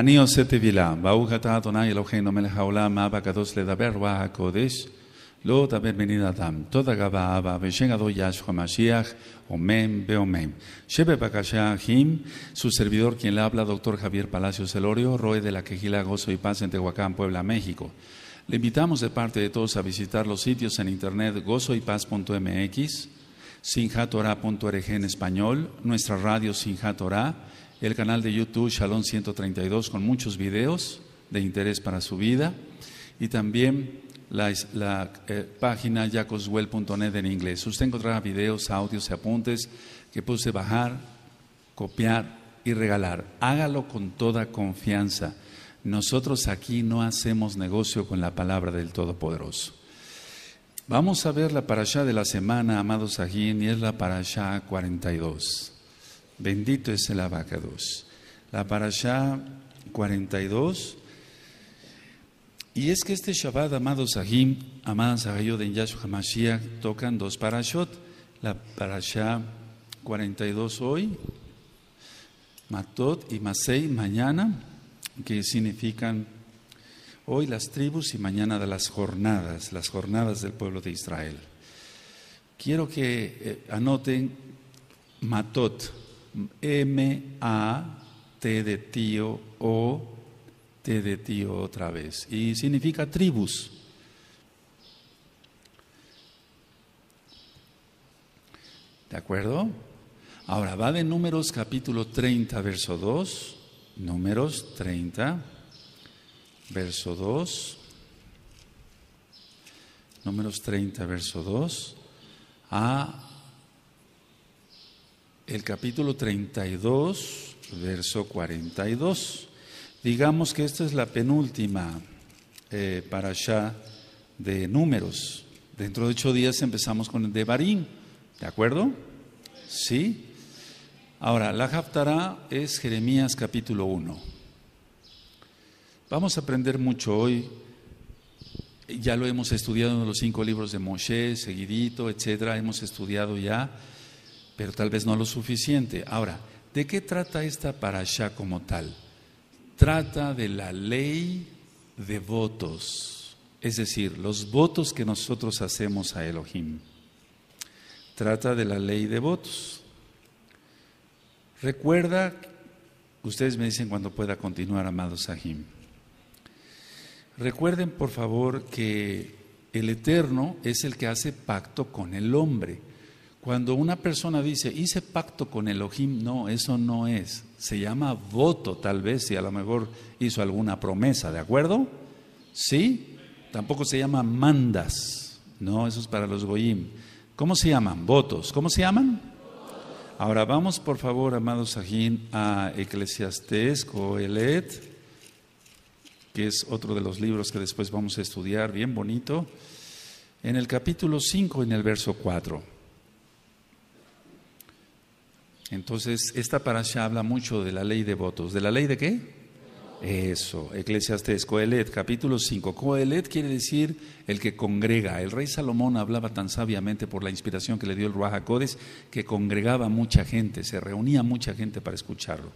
Aníos עושה baújata ברוך אתה אדוני אלוהינו מלך העולם, אבא da לדבר רוח הקודש, לא תדבר Toda gaba תודה רבה אבא, ושם גדול ישך המשיח, Omen, ve Shebe Jim, su servidor quien le habla, doctor Javier Palacios Elorio, Roe de la Quejila Gozo y Paz en Tehuacán, Puebla, México. Le invitamos de parte de todos a visitar los sitios en internet gozoypaz.mx, sinjatora.org en español, nuestra radio Sinjatora, el canal de YouTube Shalom 132 con muchos videos de interés para su vida y también la, eh, página jacoswell.net en inglés. Usted encontrará videos, audios y apuntes que puede bajar, copiar y regalar. Hágalo con toda confianza. Nosotros aquí no hacemos negocio con la palabra del Todopoderoso. Vamos a ver la parasha de la semana, amados aquí, y es la parasha 42. Bendito es el abacados. La parashá 42. Y es que este Shabbat, amados Sahim, amadas Sahayod en yashu Mashiach, tocan dos parashot. La parashá 42 hoy, Matot y Masei mañana, que significan hoy las tribus y mañana de las jornadas, las jornadas del pueblo de Israel. Quiero que eh, anoten Matot, M, A, T de tío, O, T de tío otra vez. Y significa tribus. ¿De acuerdo? Ahora va de Números capítulo 30, verso 2. Números 30, verso 2. Números 30, verso 2. A el capítulo 32, verso 42. Digamos que esta es la penúltima eh, para allá de números. Dentro de ocho días empezamos con el de Barín, ¿de acuerdo? Sí. Ahora, la Haftará es Jeremías capítulo 1. Vamos a aprender mucho hoy. Ya lo hemos estudiado en los cinco libros de Moshe, seguidito, etcétera. Hemos estudiado ya pero tal vez no lo suficiente. Ahora, ¿de qué trata esta parasha como tal? Trata de la ley de votos, es decir, los votos que nosotros hacemos a Elohim. Trata de la ley de votos. Recuerda, ustedes me dicen cuando pueda continuar, amados Sahim. Recuerden, por favor, que el Eterno es el que hace pacto con el hombre. Cuando una persona dice, hice pacto con Elohim, no, eso no es. Se llama voto tal vez, y a lo mejor hizo alguna promesa, ¿de acuerdo? ¿Sí? Tampoco se llama mandas, no, eso es para los goyim. ¿Cómo se llaman? Votos. ¿Cómo se llaman? Ahora vamos por favor, amados Sajín, a Eclesiastés, Coelet, que es otro de los libros que después vamos a estudiar, bien bonito, en el capítulo 5, en el verso 4. Entonces, esta parasha habla mucho de la ley de votos. ¿De la ley de qué? Eso, Eclesiastes, Coelet, capítulo 5. Coelet quiere decir el que congrega. El rey Salomón hablaba tan sabiamente por la inspiración que le dio el Ruajacodes que congregaba mucha gente, se reunía mucha gente para escucharlo.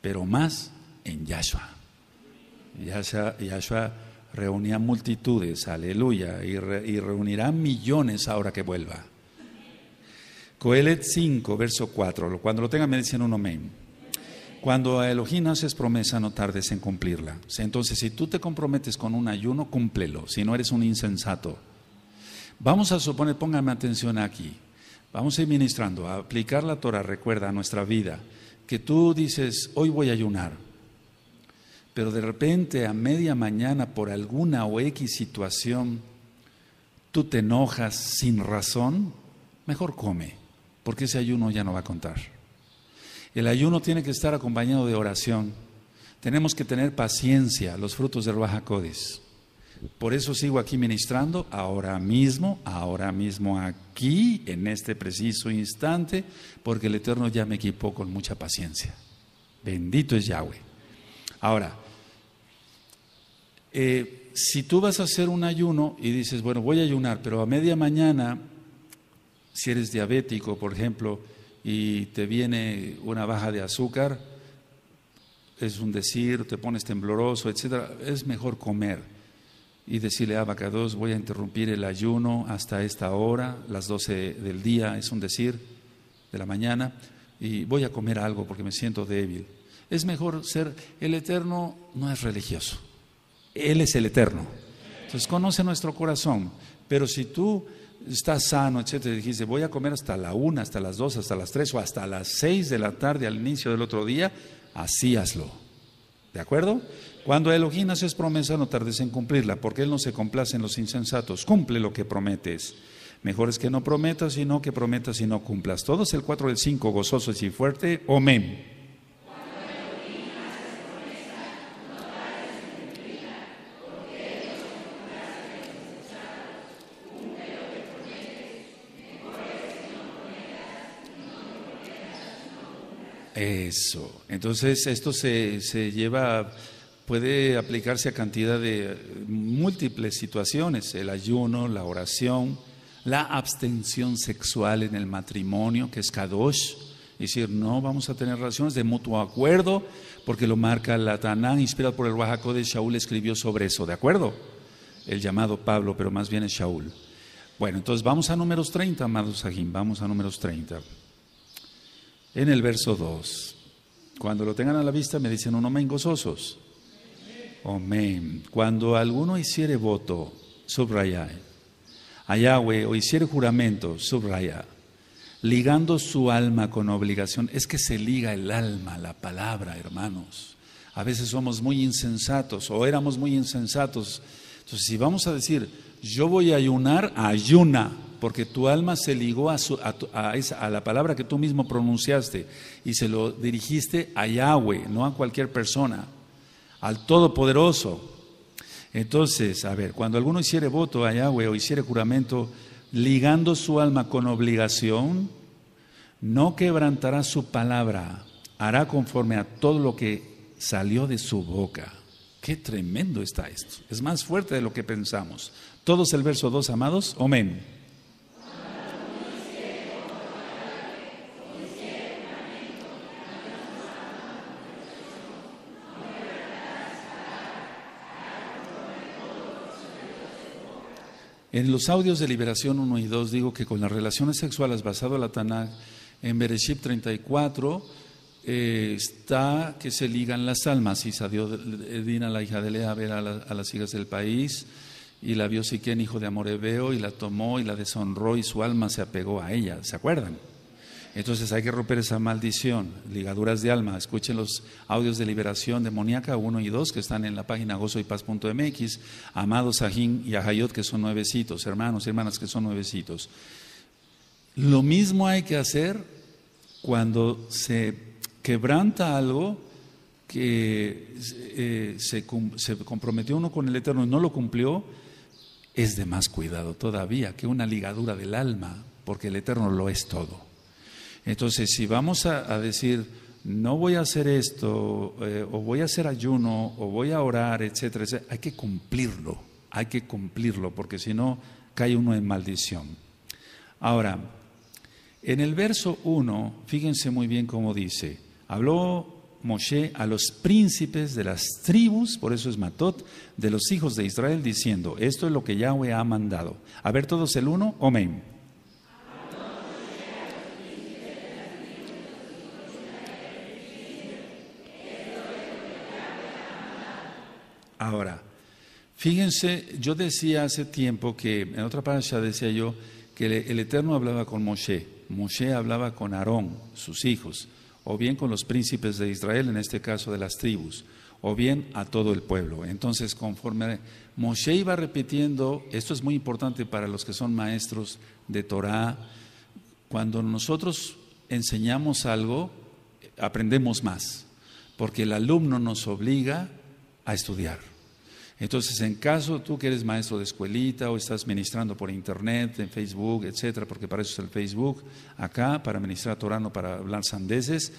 Pero más en Yahshua. Yahshua, reunía multitudes, aleluya, y reunirá millones ahora que vuelva. Coelet 5, verso 4. Cuando lo tengan me dicen un amén. Cuando a Elohim haces promesa, no tardes en cumplirla. Entonces, si tú te comprometes con un ayuno, cúmplelo, si no eres un insensato. Vamos a suponer, póngame atención aquí, vamos a ir ministrando, a aplicar la Torah, recuerda, a nuestra vida, que tú dices, hoy voy a ayunar, pero de repente a media mañana por alguna o X situación, tú te enojas sin razón, mejor come porque ese ayuno ya no va a contar. El ayuno tiene que estar acompañado de oración. Tenemos que tener paciencia, los frutos del Baja Por eso sigo aquí ministrando ahora mismo, ahora mismo aquí, en este preciso instante, porque el Eterno ya me equipó con mucha paciencia. Bendito es Yahweh. Ahora, eh, si tú vas a hacer un ayuno y dices, bueno, voy a ayunar, pero a media mañana si eres diabético, por ejemplo, y te viene una baja de azúcar, es un decir, te pones tembloroso, etcétera, es mejor comer y decirle a ah, Abacados, voy a interrumpir el ayuno hasta esta hora, las 12 del día, es un decir, de la mañana, y voy a comer algo porque me siento débil. Es mejor ser, el eterno no es religioso, Él es el eterno. Entonces conoce nuestro corazón, pero si tú está sano, etcétera, y dijiste, voy a comer hasta la una, hasta las dos, hasta las tres o hasta las seis de la tarde al inicio del otro día, así hazlo. ¿De acuerdo? Cuando eloginas es promesa, no tardes en cumplirla, porque Él no se complace en los insensatos, cumple lo que prometes. Mejor es que no prometas, sino que prometas y no cumplas. Todos el cuatro, el cinco, gozoso y fuerte. Amén. Eso. Entonces, esto se, se lleva, puede aplicarse a cantidad de eh, múltiples situaciones, el ayuno, la oración, la abstención sexual en el matrimonio, que es Kadosh, decir, no vamos a tener relaciones de mutuo acuerdo, porque lo marca la tanán inspirado por el Oaxaco de Shaul, escribió sobre eso, ¿de acuerdo? El llamado Pablo, pero más bien es Shaul. Bueno, entonces vamos a números 30, amados Sajim, vamos a números 30 en el verso 2. Cuando lo tengan a la vista me dicen un amén gozosos. Amén. Cuando alguno hiciere voto, subraya. A Yahweh o hiciere juramento, subraya. Ligando su alma con obligación. Es que se liga el alma, la palabra, hermanos. A veces somos muy insensatos o éramos muy insensatos. Entonces, si vamos a decir, yo voy a ayunar, ayuna porque tu alma se ligó a, a, la palabra que tú mismo pronunciaste y se lo dirigiste a Yahweh, no a cualquier persona, al Todopoderoso. Entonces, a ver, cuando alguno hiciere voto a Yahweh o hiciere juramento, ligando su alma con obligación, no quebrantará su palabra, hará conforme a todo lo que salió de su boca. Qué tremendo está esto. Es más fuerte de lo que pensamos. Todos el verso 2, amados. Amén. En los audios de Liberación 1 y 2 digo que con las relaciones sexuales basado en la Tanakh, en Bereshit 34 eh, está que se ligan las almas. Y salió Edina, la hija de Lea, a ver a, a, las hijas del país, y la vio Siquén, hijo de Amorebeo, y la tomó y la deshonró, y su alma se apegó a ella. ¿Se acuerdan? Entonces hay que romper esa maldición, ligaduras de alma. Escuchen los audios de liberación demoníaca 1 y 2 que están en la página gozoypaz.mx. Amados Jim y Ajayot, que son nuevecitos, hermanos y hermanas que son nuevecitos. Lo mismo hay que hacer cuando se quebranta algo que eh, se comprometió uno con el Eterno y no lo cumplió, es de más cuidado todavía que una ligadura del alma, porque el Eterno lo es todo. Entonces, si vamos a, decir, no voy a hacer esto, eh, o voy a hacer ayuno, o voy a orar, etcétera, hay que cumplirlo, hay que cumplirlo, porque si no, cae uno en maldición. Ahora, en el verso 1, fíjense muy bien cómo dice, habló Moshe a los príncipes de las tribus, por eso es Matot, de los hijos de Israel, diciendo, esto es lo que Yahweh ha mandado. A ver todos el uno, amén. Ahora, fíjense, yo decía hace tiempo que, en otra parasha decía yo, que el Eterno hablaba con Moshe, Moshe hablaba con Aarón, sus hijos, o bien con los príncipes de Israel, en este caso de las tribus, o bien a todo el pueblo. Entonces, conforme Moshe iba repitiendo, esto es muy importante para los que son maestros de Torah, cuando nosotros enseñamos algo, aprendemos más, porque el alumno nos obliga a estudiar. Entonces, en caso tú que eres maestro de escuelita o estás ministrando por internet, en Facebook, etcétera, porque para eso es el Facebook, acá, para ministrar Torano, para hablar sandeces,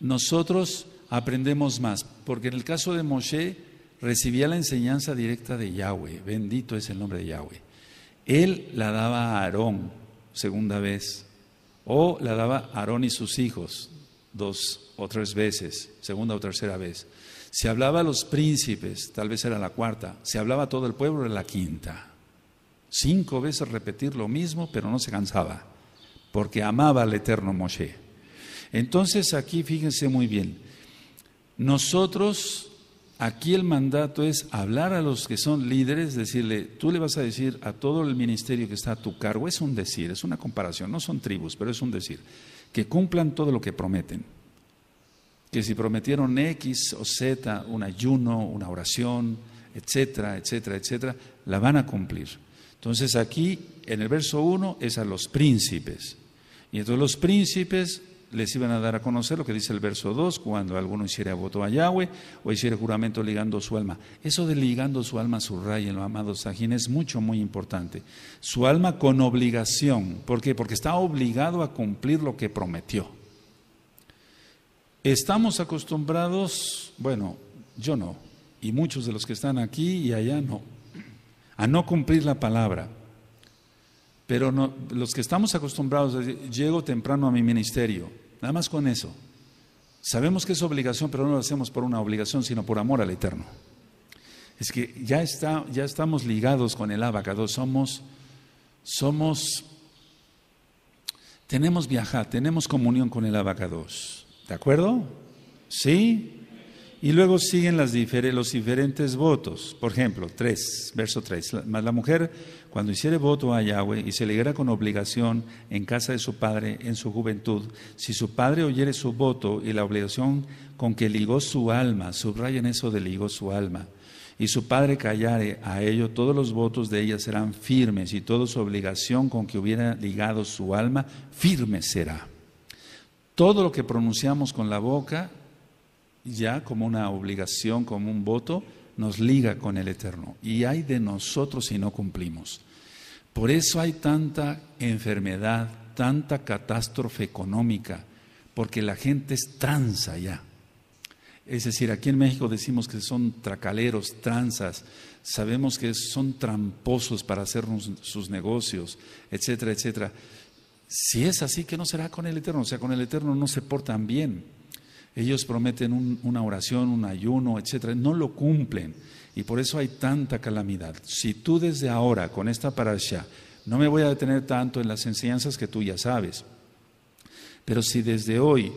nosotros aprendemos más, porque en el caso de Moshe recibía la enseñanza directa de Yahweh, bendito es el nombre de Yahweh. Él la daba a Aarón, segunda vez, o la daba a Aarón y sus hijos, dos o tres veces, segunda o tercera vez. Se hablaba a los príncipes, tal vez era la cuarta, se hablaba a todo el pueblo en la quinta. Cinco veces repetir lo mismo, pero no se cansaba, porque amaba al eterno Moshe. Entonces aquí fíjense muy bien, nosotros, aquí el mandato es hablar a los que son líderes, decirle, tú le vas a decir a todo el ministerio que está a tu cargo, es un decir, es una comparación, no son tribus, pero es un decir, que cumplan todo lo que prometen que si prometieron X o Z, un ayuno, una oración, etcétera, etcétera, etcétera, la van a cumplir. Entonces aquí, en el verso 1, es a los príncipes. Y entonces los príncipes les iban a dar a conocer lo que dice el verso 2, cuando alguno hiciera voto a Yahweh o hiciera juramento ligando su alma. Eso de ligando su alma a su rey en lo amado Sajín es mucho, muy importante. Su alma con obligación. ¿Por qué? Porque está obligado a cumplir lo que prometió. Estamos acostumbrados, bueno, yo no, y muchos de los que están aquí y allá no, a no cumplir la palabra. Pero los que estamos acostumbrados, llego temprano a mi ministerio, nada más con eso. Sabemos que es obligación, pero no lo hacemos por una obligación, sino por amor al Eterno. Es que ya, está, ya estamos ligados con el abacado, somos, somos, tenemos viajar, tenemos comunión con el abacado. ¿De acuerdo? ¿Sí? Y luego siguen las los diferentes votos. Por ejemplo, 3, verso 3. Mas la mujer, cuando hiciere voto a Yahweh y se ligara con obligación en casa de su padre en su juventud, si su padre oyere su voto y la obligación con que ligó su alma, subrayen eso de ligó su alma, y su padre callare a ello, todos los votos de ella serán firmes y toda su obligación con que hubiera ligado su alma firme será. Todo lo que pronunciamos con la boca, ya como una obligación, como un voto, nos liga con el Eterno. Y hay de nosotros si no cumplimos. Por eso hay tanta enfermedad, tanta catástrofe económica, porque la gente es tranza ya. Es decir, aquí en México decimos que son tracaleros, tranzas, sabemos que son tramposos para hacer sus negocios, etcétera, etcétera. Si es así, ¿qué no será con el Eterno? O sea, con el Eterno no se portan bien. Ellos prometen una oración, un ayuno, etcétera, no lo cumplen y por eso hay tanta calamidad. Si tú desde ahora con esta parasha, no me voy a detener tanto en las enseñanzas que tú ya sabes, pero si desde hoy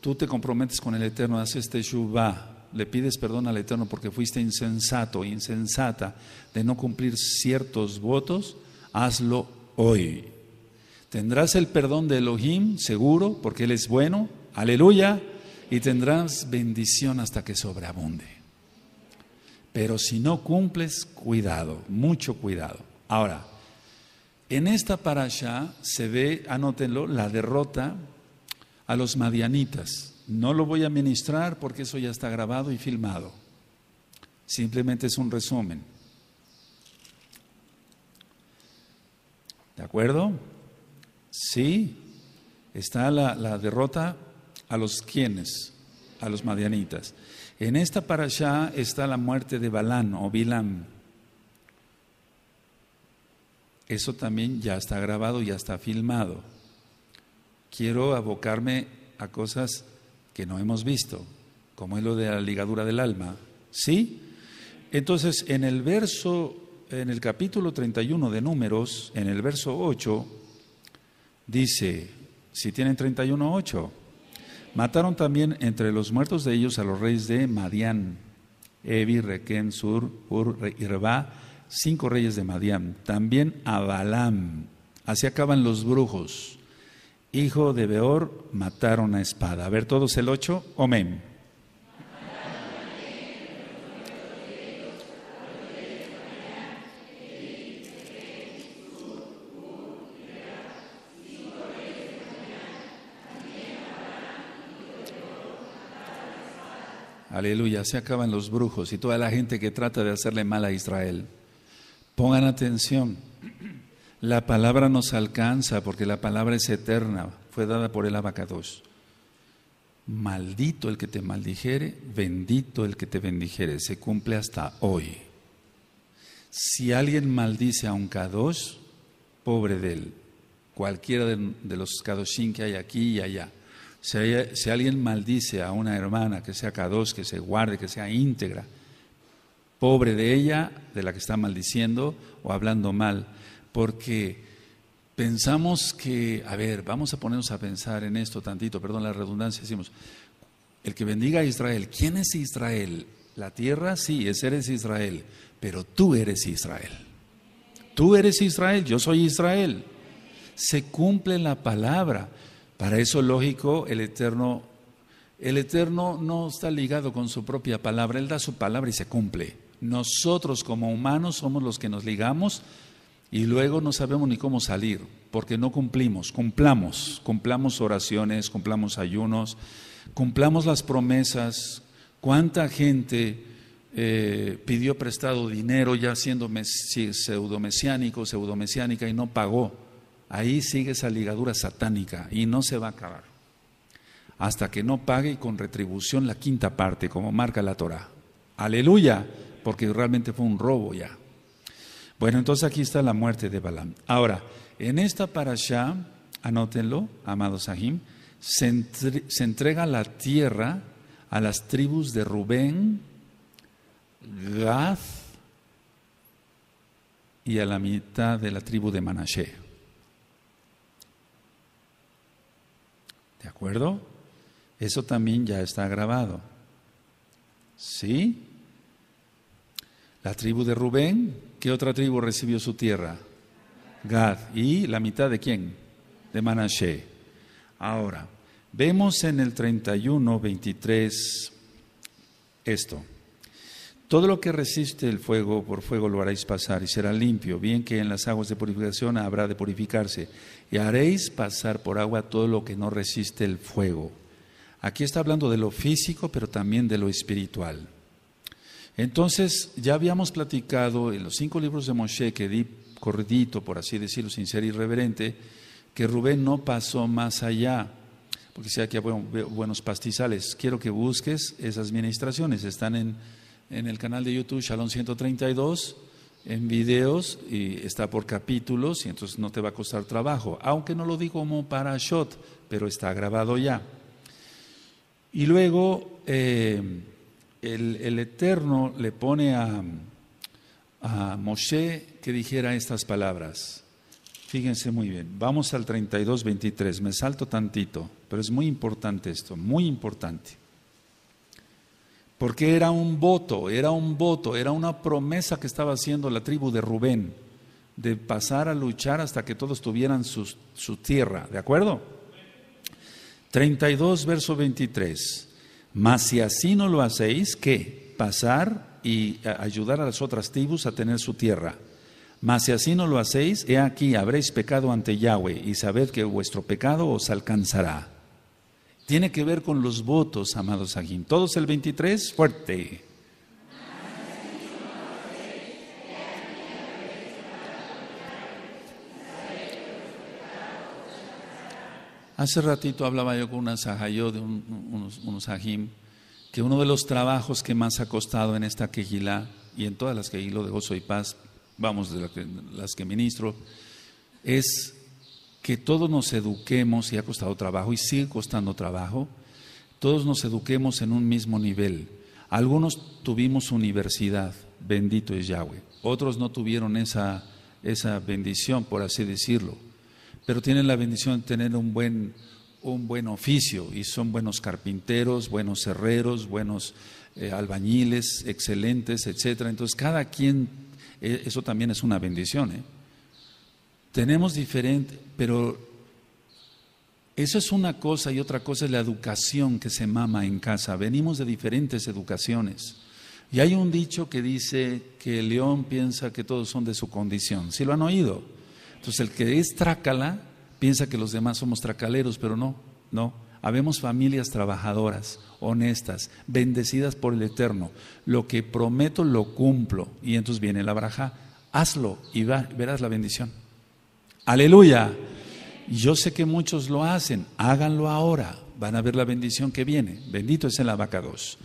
tú te comprometes con el Eterno, haces teshuvah, le pides perdón al Eterno porque fuiste insensato, insensata de no cumplir ciertos votos, hazlo hoy Tendrás el perdón de Elohim, seguro, porque Él es bueno, aleluya, y tendrás bendición hasta que sobreabunde. Pero si no cumples, cuidado, mucho cuidado. Ahora, en esta parasha se ve, anótenlo, la derrota a los madianitas. No lo voy a ministrar porque eso ya está grabado y filmado. Simplemente es un resumen. ¿De acuerdo? Sí, está la, la derrota a los quienes, a los madianitas. En esta parasha está la muerte de Balán o Bilam. Eso también ya está grabado, ya está filmado. Quiero abocarme a cosas que no hemos visto, como es lo de la ligadura del alma. ¿Sí? Entonces, en el verso, en el capítulo 31 de Números, en el verso 8, dice, si tienen 31, 8. Mataron también entre los muertos de ellos a los reyes de Madián, Evi, Requén, Sur, Ur irba cinco reyes de Madián. También a Balaam. Así acaban los brujos. Hijo de Beor, mataron a espada. A ver, todos el 8. omén Aleluya, se acaban los brujos y toda la gente que trata de hacerle mal a Israel. Pongan atención, la palabra nos alcanza porque la palabra es eterna, fue dada por el Abacados. Maldito el que te maldijere, bendito el que te bendijere, se cumple hasta hoy. Si alguien maldice a un Kadosh, pobre de él, cualquiera de, los Kadoshim que hay aquí y allá si, alguien maldice a una hermana, que sea cados, que se guarde, que sea íntegra, pobre de ella, de la que está maldiciendo o hablando mal, porque pensamos que, a ver, vamos a ponernos a pensar en esto tantito, perdón la redundancia, decimos, el que bendiga a Israel, ¿quién es Israel? La tierra, sí, ese eres Israel, pero tú eres Israel. Tú eres Israel, yo soy Israel. Se cumple la palabra. Para eso lógico, el Eterno, el Eterno no está ligado con su propia palabra, Él da su palabra y se cumple. Nosotros como humanos somos los que nos ligamos y luego no sabemos ni cómo salir, porque no cumplimos, cumplamos, cumplamos oraciones, cumplamos ayunos, cumplamos las promesas. ¿Cuánta gente eh, pidió prestado dinero ya siendo pseudomesiánico, pseudomesiánica y no pagó? ahí sigue esa ligadura satánica y no se va a acabar. Hasta que no pague con retribución la quinta parte, como marca la Torah. Aleluya, porque realmente fue un robo ya. Bueno, entonces aquí está la muerte de Balaam. Ahora, en esta parashá, anótenlo, amados Sahim, se, entrega la tierra a las tribus de Rubén, Gad y a la mitad de la tribu de Manashe. acuerdo? Eso también ya está grabado. ¿Sí? La tribu de Rubén, ¿qué otra tribu recibió su tierra? Gad. ¿Y la mitad de quién? De Manashe. Ahora, vemos en el 31, 23 esto. Todo lo que resiste el fuego, por fuego lo haréis pasar y será limpio, bien que en las aguas de purificación habrá de purificarse. Y haréis pasar por agua todo lo que no resiste el fuego. Aquí está hablando de lo físico, pero también de lo espiritual. Entonces, ya habíamos platicado en los cinco libros de Moshe, que di cordito, por así decirlo, sin ser irreverente, que Rubén no pasó más allá, porque si que hay buenos pastizales, quiero que busques esas ministraciones, están en en el canal de YouTube Shalom 132 en videos y está por capítulos y entonces no te va a costar trabajo, aunque no lo digo como para shot, pero está grabado ya. Y luego eh, el, Eterno le pone a, a Moshe que dijera estas palabras. Fíjense muy bien, vamos al 32-23, me salto tantito, pero es muy importante esto, muy importante. Porque era un voto, era un voto, era una promesa que estaba haciendo la tribu de Rubén, de pasar a luchar hasta que todos tuvieran su tierra, ¿de acuerdo? 32, verso 23. Mas si así no lo hacéis, ¿qué? Pasar y ayudar a las otras tribus a tener su tierra. Mas si así no lo hacéis, he aquí, habréis pecado ante Yahweh, y sabed que vuestro pecado os alcanzará tiene que ver con los votos, amados ajín. Todos el 23, fuerte. Hace ratito hablaba yo con una sahayó de unos, unos que uno de los trabajos que más ha costado en esta quejilá y en todas las quejilá de gozo y paz, vamos, de las que ministro, es que todos nos eduquemos, y ha costado trabajo y sigue costando trabajo, todos nos eduquemos en un mismo nivel. Algunos tuvimos universidad, bendito es Yahweh. Otros no tuvieron esa, esa bendición, por así decirlo, pero tienen la bendición de tener un buen, un buen oficio y son buenos carpinteros, buenos herreros, buenos eh, albañiles, excelentes, etcétera. Entonces, cada quien, eh, eso también es una bendición, ¿eh? Tenemos diferente, pero eso es una cosa y otra cosa es la educación que se mama en casa. Venimos de diferentes educaciones. Y hay un dicho que dice que el león piensa que todos son de su condición. ¿Sí lo han oído? Entonces el que es trácala piensa que los demás somos tracaleros, pero no, no. Habemos familias trabajadoras, honestas, bendecidas por el Eterno. Lo que prometo lo cumplo. Y entonces viene la braja, Hazlo y verás la bendición. Aleluya. Yo sé que muchos lo hacen, háganlo ahora, van a ver la bendición que viene. Bendito es el abacados.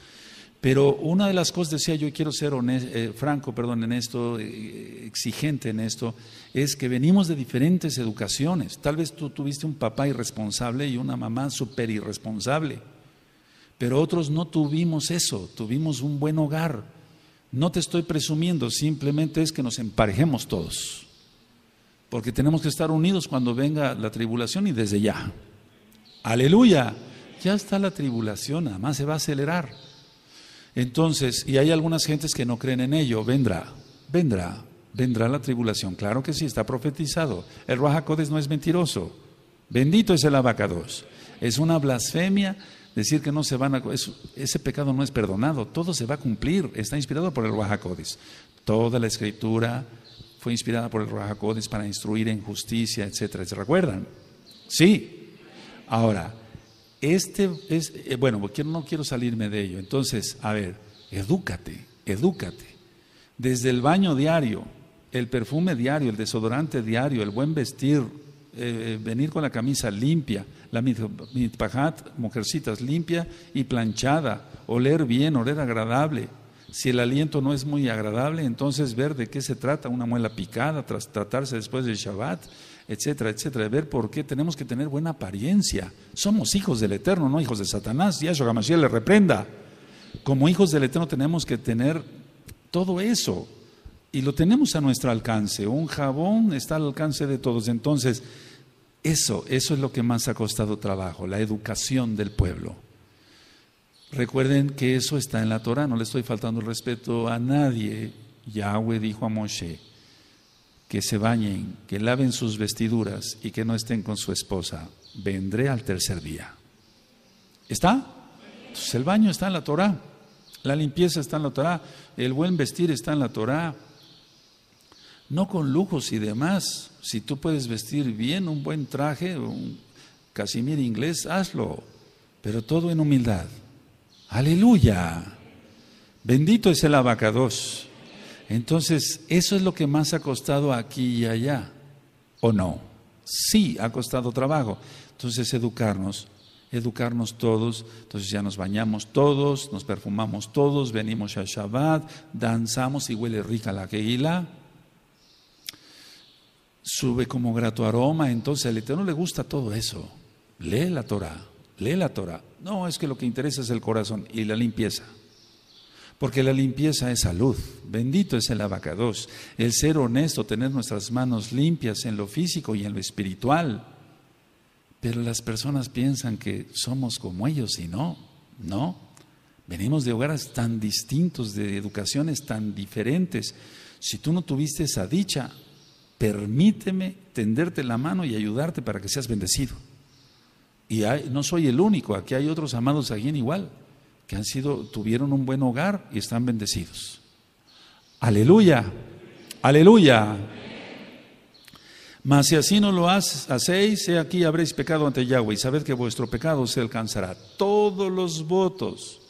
Pero una de las cosas, decía yo, quiero ser eh, franco, perdón, en esto, eh, exigente en esto, es que venimos de diferentes educaciones. Tal vez tú tuviste un papá irresponsable y una mamá súper irresponsable, pero otros no tuvimos eso, tuvimos un buen hogar. No te estoy presumiendo, simplemente es que nos emparejemos todos porque tenemos que estar unidos cuando venga la tribulación y desde ya. Aleluya, ya está la tribulación, además se va a acelerar. Entonces, y hay algunas gentes que no creen en ello, vendrá, vendrá, vendrá la tribulación. Claro que sí, está profetizado. El Rojacodes no es mentiroso. Bendito es el abacados. Es una blasfemia decir que no se van a... ese pecado no es perdonado. Todo se va a cumplir. Está inspirado por el Rajacodes. Toda la escritura fue inspirada por el Rajacodes para instruir en justicia, etcétera. ¿Se recuerdan? Sí. Ahora, este es, eh, bueno, porque no quiero salirme de ello. Entonces, a ver, edúcate, edúcate. Desde el baño diario, el perfume diario, el desodorante diario, el buen vestir, eh, venir con la camisa limpia, la mitpajat, mujercitas, limpia y planchada, oler bien, oler agradable, si el aliento no es muy agradable, entonces ver de qué se trata una muela picada, tras tratarse después del Shabbat, etcétera, etcétera. Ver por qué tenemos que tener buena apariencia. Somos hijos del Eterno, no hijos de Satanás. Ya Gamashiel le reprenda. Como hijos del Eterno tenemos que tener todo eso y lo tenemos a nuestro alcance. Un jabón está al alcance de todos. Entonces, eso, eso es lo que más ha costado trabajo, la educación del pueblo. Recuerden que eso está en la Torah, no le estoy faltando el respeto a nadie. Yahweh dijo a Moshe que se bañen, que laven sus vestiduras y que no estén con su esposa. Vendré al tercer día. ¿Está? el baño está en la Torah, la limpieza está en la Torah, el buen vestir está en la Torah. No con lujos y demás. Si tú puedes vestir bien, un buen traje, un casimir inglés, hazlo, pero todo en humildad. Aleluya. Bendito es el abacados. Entonces, eso es lo que más ha costado aquí y allá, ¿o no? Sí, ha costado trabajo. Entonces, educarnos, educarnos todos. Entonces, ya nos bañamos todos, nos perfumamos todos, venimos a Shabbat, danzamos y huele rica la queguila. Sube como grato aroma. Entonces, al Eterno le gusta todo eso. Lee la Torah lee la Torah. No, es que lo que interesa es el corazón y la limpieza. Porque la limpieza es salud. Bendito es el abacados. El ser honesto, tener nuestras manos limpias en lo físico y en lo espiritual. Pero las personas piensan que somos como ellos y no, no. Venimos de hogares tan distintos, de educaciones tan diferentes. Si tú no tuviste esa dicha, permíteme tenderte la mano y ayudarte para que seas bendecido. Y no soy el único, aquí hay otros amados en igual, que han sido, tuvieron un buen hogar y están bendecidos. Aleluya, aleluya. Mas si así no lo hacéis, he aquí habréis pecado ante Yahweh y sabed que vuestro pecado se alcanzará. Todos los votos,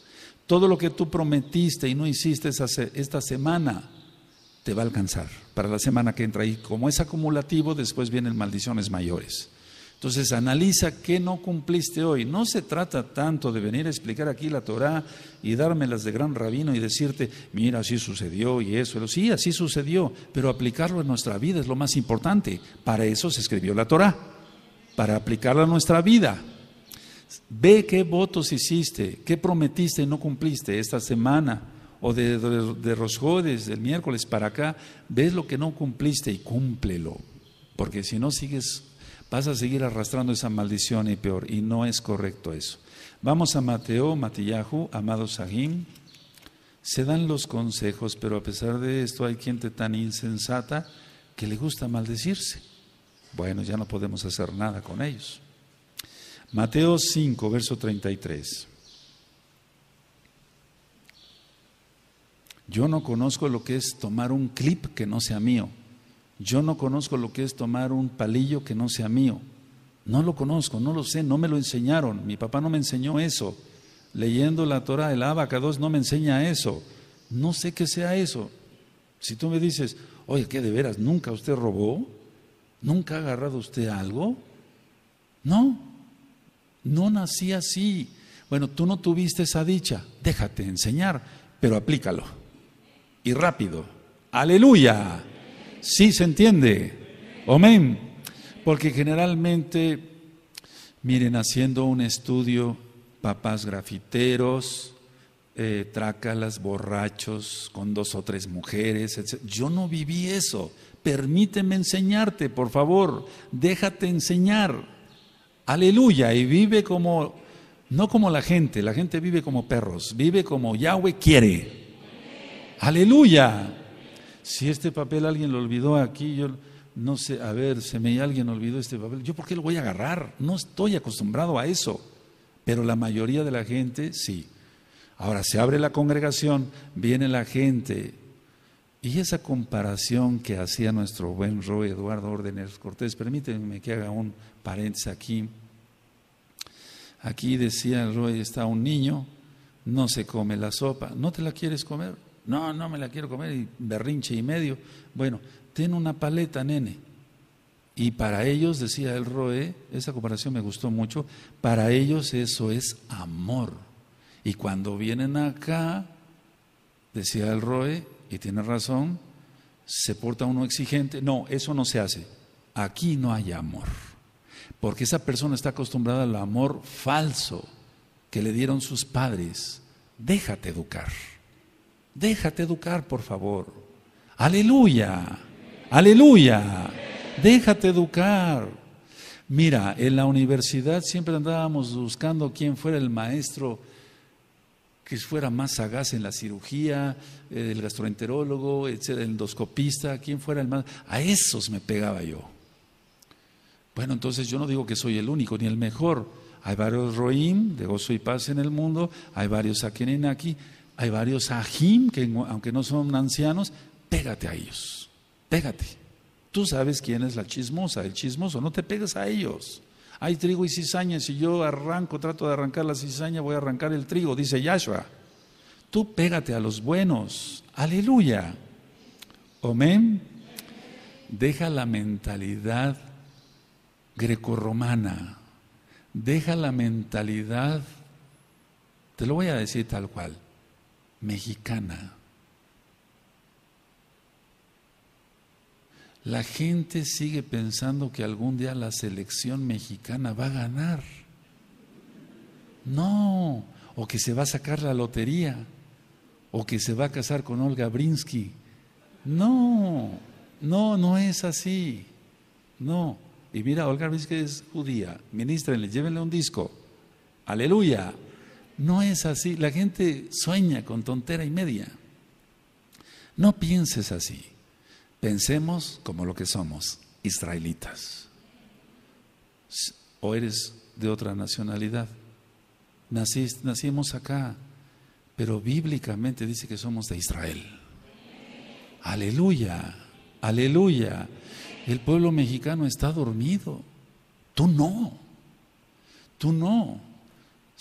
todo lo que tú prometiste y no hiciste esta semana, te va a alcanzar para la semana que entra. Y como es acumulativo, después vienen maldiciones mayores. Entonces analiza qué no cumpliste hoy. No se trata tanto de venir a explicar aquí la Torá y dármelas de gran rabino y decirte, mira, así sucedió y eso. Sí, así sucedió, pero aplicarlo en nuestra vida es lo más importante. Para eso se escribió la Torá, para aplicarla a nuestra vida. Ve qué votos hiciste, qué prometiste y no cumpliste esta semana o de, de, de Rosjodes, del miércoles para acá. Ves lo que no cumpliste y cúmplelo, porque si no sigues vas a seguir arrastrando esa maldición y peor. Y no es correcto eso. Vamos a Mateo, Matillahu, amado Sahim. Se dan los consejos, pero a pesar de esto hay gente tan insensata que le gusta maldecirse. Bueno, ya no podemos hacer nada con ellos. Mateo 5, verso 33. Yo no conozco lo que es tomar un clip que no sea mío. Yo no conozco lo que es tomar un palillo que no sea mío. No lo conozco, no lo sé, no me lo enseñaron. Mi papá no me enseñó eso. Leyendo la Torah, el Abacados no me enseña eso. No sé qué sea eso. Si tú me dices, oye, ¿qué de veras? ¿Nunca usted robó? ¿Nunca ha agarrado usted algo? No, no nací así. Bueno, tú no tuviste esa dicha. Déjate enseñar, pero aplícalo. Y rápido. Aleluya. Sí se entiende. Amén. Porque generalmente, miren, haciendo un estudio, papás grafiteros, eh, trácalas, borrachos, con dos o tres mujeres, etc. Yo no viví eso. Permíteme enseñarte, por favor. Déjate enseñar. Aleluya. Y vive como, no como la gente, la gente vive como perros, vive como Yahweh quiere. Aleluya. Si este papel alguien lo olvidó aquí, yo no sé, a ver, se me alguien olvidó este papel. ¿Yo por qué lo voy a agarrar? No estoy acostumbrado a eso. Pero la mayoría de la gente sí. Ahora se abre la congregación, viene la gente. Y esa comparación que hacía nuestro buen Roy Eduardo Ordenes Cortés, permítanme que haga un paréntesis aquí. Aquí decía el Roy, está un niño, no se come la sopa, no te la quieres comer, no, no me la quiero comer y berrinche y medio. Bueno, tiene una paleta, nene. Y para ellos, decía el Roe, esa comparación me gustó mucho, para ellos eso es amor. Y cuando vienen acá, decía el Roe, y tiene razón, se porta uno exigente. No, eso no se hace. Aquí no hay amor. Porque esa persona está acostumbrada al amor falso que le dieron sus padres. Déjate educar. Déjate educar, por favor. Aleluya, aleluya. Déjate educar. Mira, en la universidad siempre andábamos buscando quién fuera el maestro que fuera más sagaz en la cirugía, eh, el gastroenterólogo, el endoscopista, quién fuera el más. A esos me pegaba yo. Bueno, entonces yo no digo que soy el único ni el mejor. Hay varios Roim de gozo y paz en el mundo, hay varios en aquí hay varios ajim que aunque no son ancianos, pégate a ellos, pégate. Tú sabes quién es la chismosa, el chismoso, no te pegues a ellos. Hay trigo y cizaña, si yo arranco, trato de arrancar la cizaña, voy a arrancar el trigo, dice Yahshua. Tú pégate a los buenos, aleluya. Amén. Deja la mentalidad grecorromana, deja la mentalidad, te lo voy a decir tal cual, mexicana. La gente sigue pensando que algún día la selección mexicana va a ganar. No, o que se va a sacar la lotería, o que se va a casar con Olga Brinsky. No, no, no es así. No. Y mira, Olga Brinsky es judía. Ministrenle, llévenle un disco. Aleluya. No es así. La gente sueña con tontera y media. No pienses así. Pensemos como lo que somos, israelitas. O eres de otra nacionalidad. nacimos acá, pero bíblicamente dice que somos de Israel. Aleluya, aleluya. El pueblo mexicano está dormido. Tú no. Tú no.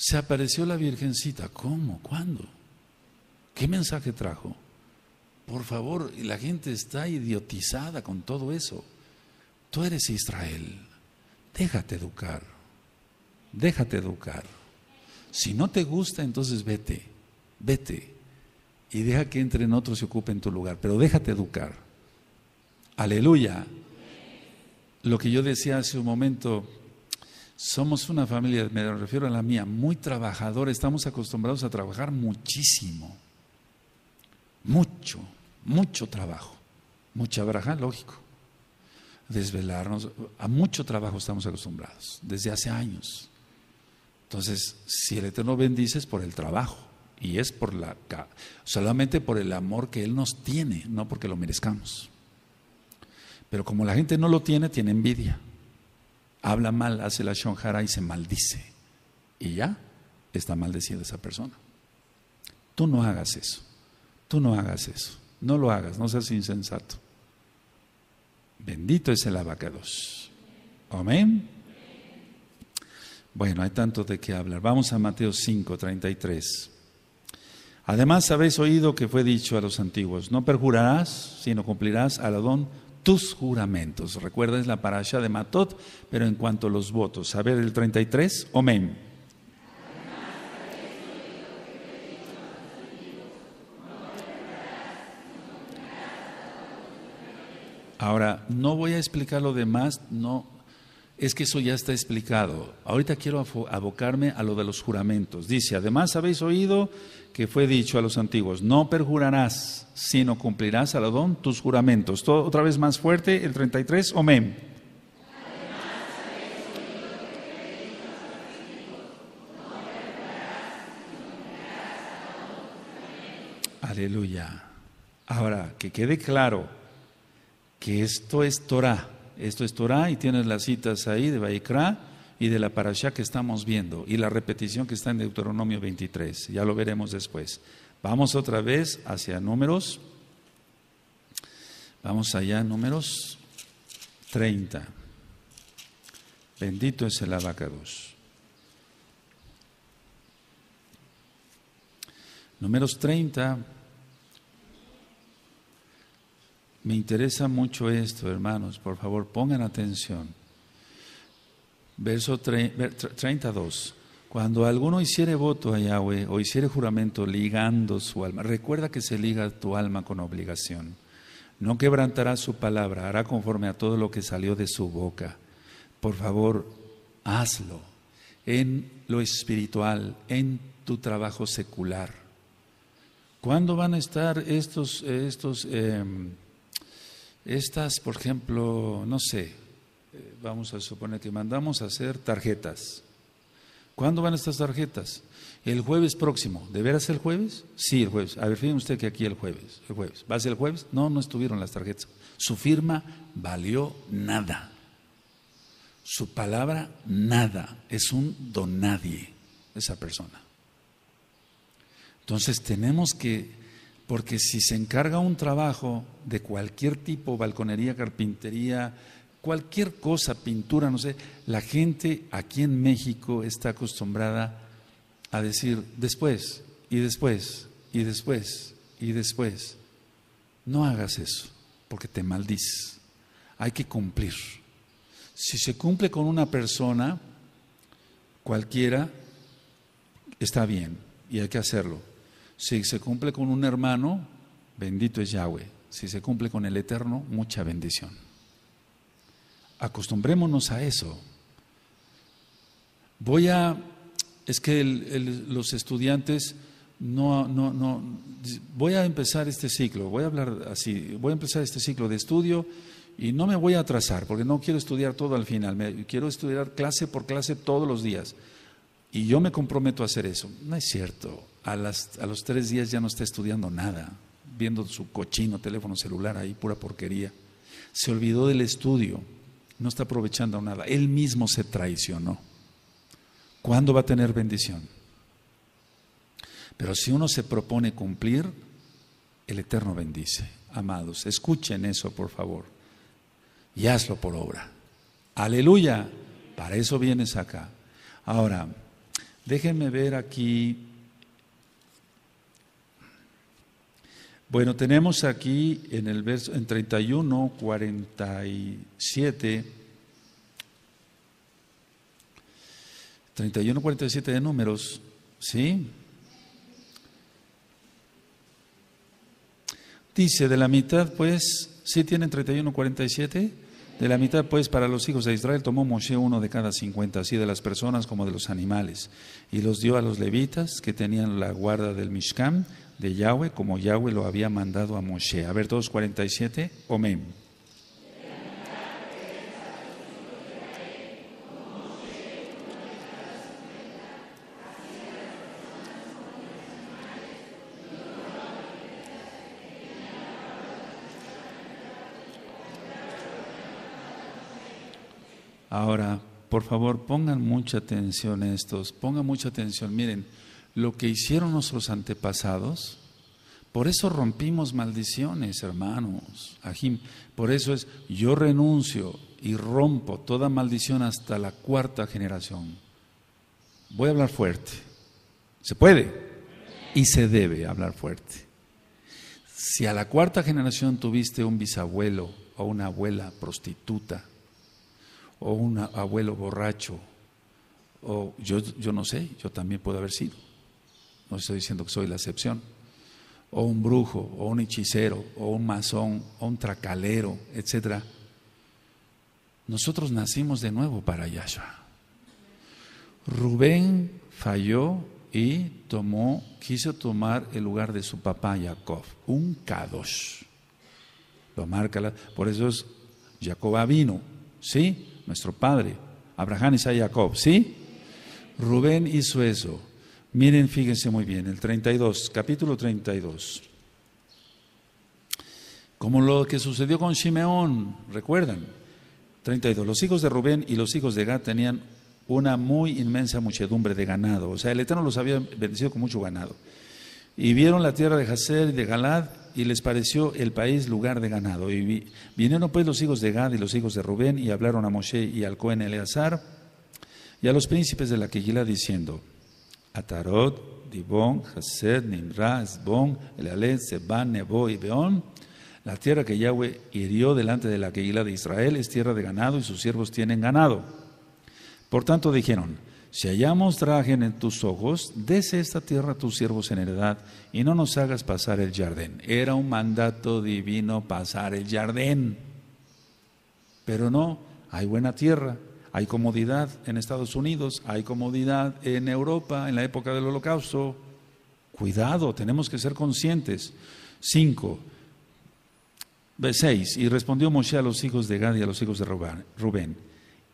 Se apareció la Virgencita. ¿Cómo? ¿Cuándo? ¿Qué mensaje trajo? Por favor, la gente está idiotizada con todo eso. Tú eres Israel. Déjate educar. Déjate educar. Si no te gusta, entonces vete. Vete. Y deja que entren otros y ocupen tu lugar. Pero déjate educar. Aleluya. Lo que yo decía hace un momento, somos una familia, me refiero a la mía, muy trabajadora, estamos acostumbrados a trabajar muchísimo, mucho, mucho trabajo, mucha braja, lógico, desvelarnos, a mucho trabajo estamos acostumbrados, desde hace años. Entonces, si el Eterno bendice es por el trabajo y es por la solamente por el amor que Él nos tiene, no porque lo merezcamos. Pero como la gente no lo tiene, tiene envidia habla mal, hace la shonjara y se maldice. Y ya está maldecida esa persona. Tú no hagas eso. Tú no hagas eso. No lo hagas, no seas insensato. Bendito es el abacados. Amén. Bueno, hay tanto de qué hablar. Vamos a Mateo 5, 33. Además habéis oído que fue dicho a los antiguos, no perjurarás, sino cumplirás al Adón tus juramentos. Recuerda, es la parasha de Matot, pero en cuanto a los votos. A ver, el 33, Omen. Ahora, no voy a explicar lo demás, no es que eso ya está explicado. Ahorita quiero abocarme a lo de los juramentos. Dice, además habéis oído que fue dicho a los antiguos, no perjurarás, sino cumplirás, don tus juramentos. Todo, otra vez más fuerte, el 33, amén. Aleluya. Ahora, que quede claro que esto es Torah esto es Torah y tienes las citas ahí de Vayikra y de la parashá que estamos viendo y la repetición que está en Deuteronomio 23. Ya lo veremos después. Vamos otra vez hacia números. Vamos allá, números 30. Bendito es el abacados. Números 30. Me interesa mucho esto, hermanos, por favor, pongan atención. Verso 32. Cuando alguno hiciere voto a Yahweh o hiciere juramento ligando su alma, recuerda que se liga tu alma con obligación. No quebrantará su palabra, hará conforme a todo lo que salió de su boca. Por favor, hazlo en lo espiritual, en tu trabajo secular. ¿Cuándo van a estar estos, estos em, estas, por ejemplo, no sé, eh, vamos a suponer que mandamos a hacer tarjetas. ¿Cuándo van estas tarjetas? El jueves próximo. ¿Deberá ser el jueves? Sí, el jueves. A ver, fíjense usted que aquí el jueves. El jueves. ¿Va a ser el jueves? No, no estuvieron las tarjetas. Su firma valió nada. Su palabra nada. Es un don nadie esa persona. Entonces tenemos que porque si se encarga un trabajo de cualquier tipo, balconería, carpintería, cualquier cosa, pintura, no sé, la gente aquí en México está acostumbrada a decir después y después y después y después. No hagas eso, porque te maldices. Hay que cumplir. Si se cumple con una persona, cualquiera, está bien y hay que hacerlo. Si se cumple con un hermano, bendito es Yahweh. Si se cumple con el Eterno, mucha bendición. Acostumbrémonos a eso. Voy a... Es que los estudiantes no, no, no. Voy a empezar este ciclo, voy a hablar así, voy a empezar este ciclo de estudio y no me voy a atrasar porque no quiero estudiar todo al final, quiero estudiar clase por clase todos los días. Y yo me comprometo a hacer eso. No es cierto a, los tres días ya no está estudiando nada, viendo su cochino teléfono celular ahí, pura porquería. Se olvidó del estudio, no está aprovechando nada. Él mismo se traicionó. ¿Cuándo va a tener bendición? Pero si uno se propone cumplir, el Eterno bendice. Amados, escuchen eso, por favor. Y hazlo por obra. Aleluya. Para eso vienes acá. Ahora, déjenme ver aquí Bueno, tenemos aquí en el verso en 31, 47, 31, 47 de números, ¿sí? Dice, de la mitad pues, ¿sí tienen 31, 47? De la mitad, pues, para los hijos de Israel tomó Moshe uno de cada 50, así de las personas como de los animales, y los dio a los levitas que tenían la guarda del Mishkan, de Yahweh como Yahweh lo había mandado a Moshe. A ver, 2.47, Omen. Ahora, por favor, pongan mucha atención estos, pongan mucha atención, miren lo que hicieron nuestros antepasados, por eso rompimos maldiciones, hermanos. Ajim, por eso es yo renuncio y rompo toda maldición hasta la cuarta generación. Voy a hablar fuerte. Se puede y se debe hablar fuerte. Si a la cuarta generación tuviste un bisabuelo o una abuela prostituta o un abuelo borracho, o yo, yo no sé, yo también puedo haber sido no estoy diciendo que soy la excepción, o un brujo, o un hechicero, o un masón, o un tracalero, etc. Nosotros nacimos de nuevo para Yahshua. Rubén falló y tomó, quiso tomar el lugar de su papá Jacob, un Kadosh. Lo marca, por eso es Jacob vino, ¿sí? Nuestro padre, Abraham, y Jacob, ¿sí? Rubén hizo eso. Miren, fíjense muy bien, el 32, capítulo 32. Como lo que sucedió con Simeón, recuerdan. 32. Los hijos de Rubén y los hijos de Gad tenían una muy inmensa muchedumbre de ganado. O sea, el Eterno los había bendecido con mucho ganado. Y vieron la tierra de Jacer y de Galad y les pareció el país lugar de ganado. Y vinieron pues los hijos de Gad y los hijos de Rubén y hablaron a Moshe y al Cohen Eleazar y a los príncipes de la Quejila diciendo, Atarot, Dibón, Hased, Nimra, Esbón, Elalé, Seban, Nebo y Beón. La tierra que Yahweh hirió delante de la Keilah de Israel es tierra de ganado y sus siervos tienen ganado. Por tanto dijeron, si hallamos traje en tus ojos, dese esta tierra a tus siervos en heredad y no nos hagas pasar el jardín. Era un mandato divino pasar el jardín. Pero no, hay buena tierra, hay comodidad en Estados Unidos, hay comodidad en Europa en la época del holocausto. Cuidado, tenemos que ser conscientes. 5. 6. Y respondió Moshe a los hijos de Gad y a los hijos de Rubén,